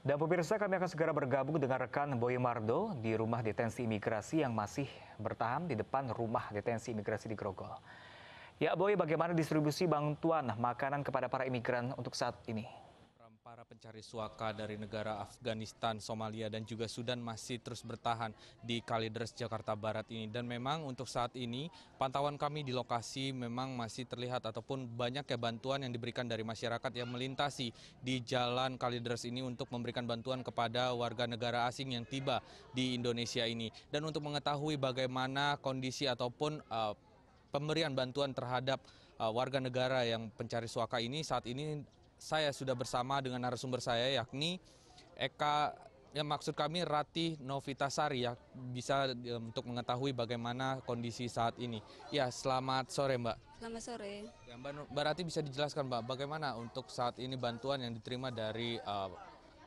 Dan pemirsa kami akan segera bergabung dengan rekan Boy Mardo di rumah detensi imigrasi yang masih bertahan di depan rumah detensi imigrasi di Grogol. Ya Boy, bagaimana distribusi bantuan makanan kepada para imigran untuk saat ini? pencari suaka dari negara Afghanistan, Somalia, dan juga Sudan masih terus bertahan di Kalideres, Jakarta Barat ini. Dan memang untuk saat ini pantauan kami di lokasi memang masih terlihat ataupun banyak ya bantuan yang diberikan dari masyarakat yang melintasi di jalan Kalideres ini untuk memberikan bantuan kepada warga negara asing yang tiba di Indonesia ini. Dan untuk mengetahui bagaimana kondisi ataupun uh, pemberian bantuan terhadap uh, warga negara yang pencari suaka ini saat ini saya sudah bersama dengan narasumber saya yakni Eka yang maksud kami Ratih Novitasari ya bisa ya, untuk mengetahui bagaimana kondisi saat ini. Ya, selamat sore Mbak. Selamat sore. Ya, Mbak, Mbak Ratih bisa dijelaskan Mbak bagaimana untuk saat ini bantuan yang diterima dari uh,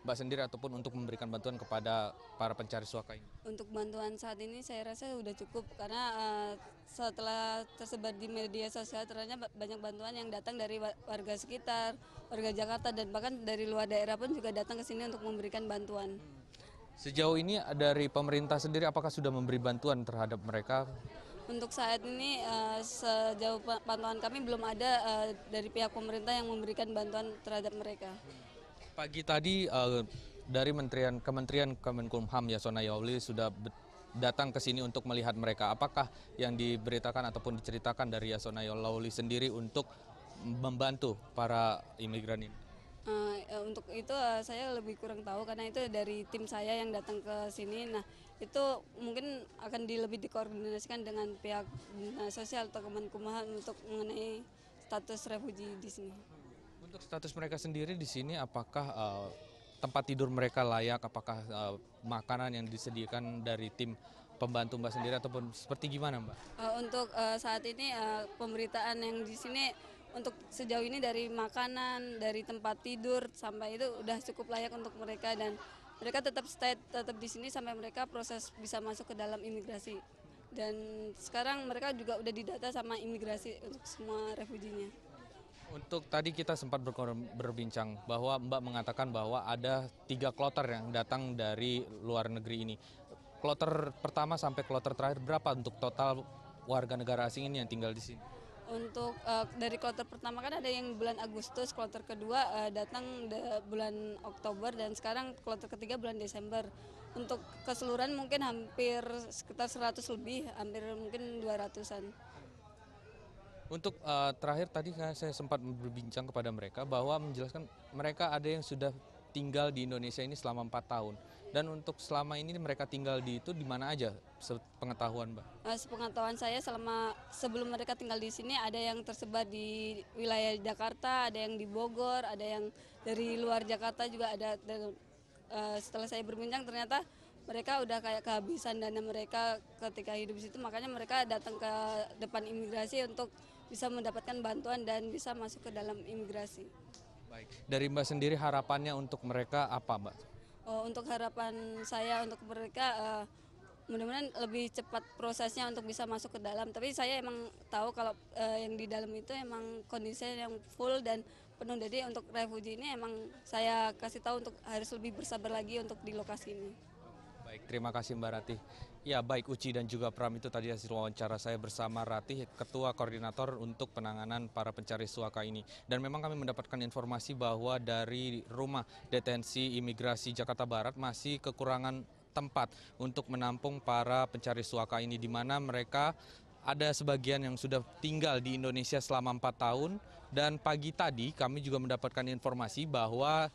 Mbak sendiri ataupun untuk memberikan bantuan kepada para pencari suaka ini? Untuk bantuan saat ini saya rasa sudah cukup karena uh, setelah tersebar di media sosial ternyata banyak bantuan yang datang dari warga sekitar, warga Jakarta dan bahkan dari luar daerah pun juga datang ke sini untuk memberikan bantuan. Hmm. Sejauh ini eh, dari pemerintah sendiri apakah sudah memberi bantuan terhadap mereka? Untuk saat ini eh, sejauh pantauan kami belum ada dari pihak pemerintah yang memberikan bantuan terhadap mereka. Hmm. Pagi tadi uh, dari Menterian, Kementerian Kemenkumham Yasona Yauli sudah datang ke sini untuk melihat mereka. Apakah yang diberitakan ataupun diceritakan dari Yasona Yauli sendiri untuk membantu para imigran ini? Uh, untuk itu uh, saya lebih kurang tahu karena itu dari tim saya yang datang ke sini. Nah itu mungkin akan di, lebih dikoordinasikan dengan pihak uh, sosial atau kemenkumham untuk mengenai status refugi di sini. Untuk status mereka sendiri di sini apakah uh, tempat tidur mereka layak, apakah uh, makanan yang disediakan dari tim pembantu Mbak sendiri ataupun seperti gimana Mbak? Uh, untuk uh, saat ini uh, pemberitaan yang di sini untuk sejauh ini dari makanan, dari tempat tidur sampai itu udah cukup layak untuk mereka dan mereka tetap stay tetap di sini sampai mereka proses bisa masuk ke dalam imigrasi dan sekarang mereka juga udah didata sama imigrasi untuk semua refugee-nya. Untuk tadi kita sempat berbincang bahwa Mbak mengatakan bahwa ada tiga kloter yang datang dari luar negeri ini. Kloter pertama sampai kloter terakhir berapa untuk total warga negara asing ini yang tinggal di sini? Untuk uh, dari kloter pertama kan ada yang bulan Agustus, kloter kedua uh, datang de, bulan Oktober dan sekarang kloter ketiga bulan Desember. Untuk keseluruhan mungkin hampir sekitar 100 lebih, hampir mungkin 200-an. Untuk uh, terakhir tadi kan saya sempat berbincang kepada mereka bahwa menjelaskan mereka ada yang sudah tinggal di Indonesia ini selama empat tahun. Dan untuk selama ini mereka tinggal di itu di mana aja sepengetahuan Mbak? Eh, sepengetahuan saya selama sebelum mereka tinggal di sini ada yang tersebar di wilayah Jakarta, ada yang di Bogor, ada yang dari luar Jakarta juga ada. Dan, uh, setelah saya berbincang ternyata mereka udah kayak kehabisan dana mereka ketika hidup di situ makanya mereka datang ke depan imigrasi untuk bisa mendapatkan bantuan dan bisa masuk ke dalam imigrasi. Baik, dari Mbak sendiri harapannya untuk mereka apa Mbak? Oh, untuk harapan saya untuk mereka uh, mudah-mudahan lebih cepat prosesnya untuk bisa masuk ke dalam. Tapi saya emang tahu kalau uh, yang di dalam itu emang kondisinya yang full dan penuh. Jadi untuk refugee ini emang saya kasih tahu untuk harus lebih bersabar lagi untuk di lokasi ini. Baik, terima kasih Mbak Ratih. Ya, baik Uci dan juga Pram itu tadi hasil wawancara saya bersama Ratih, Ketua Koordinator untuk penanganan para pencari suaka ini. Dan memang kami mendapatkan informasi bahwa dari rumah detensi imigrasi Jakarta Barat masih kekurangan tempat untuk menampung para pencari suaka ini, di mana mereka ada sebagian yang sudah tinggal di Indonesia selama empat tahun dan pagi tadi kami juga mendapatkan informasi bahwa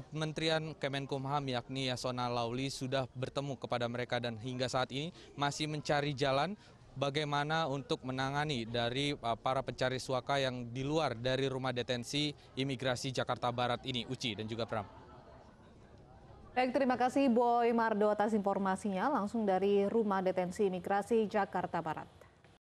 Kementerian Kemenkumham yakni Yasona Lauli sudah bertemu kepada mereka dan hingga saat ini masih mencari jalan bagaimana untuk menangani dari uh, para pencari suaka yang di luar dari rumah detensi imigrasi Jakarta Barat ini, Uci dan juga Pram. Baik, terima kasih Boy Mardo atas informasinya langsung dari rumah detensi imigrasi Jakarta Barat.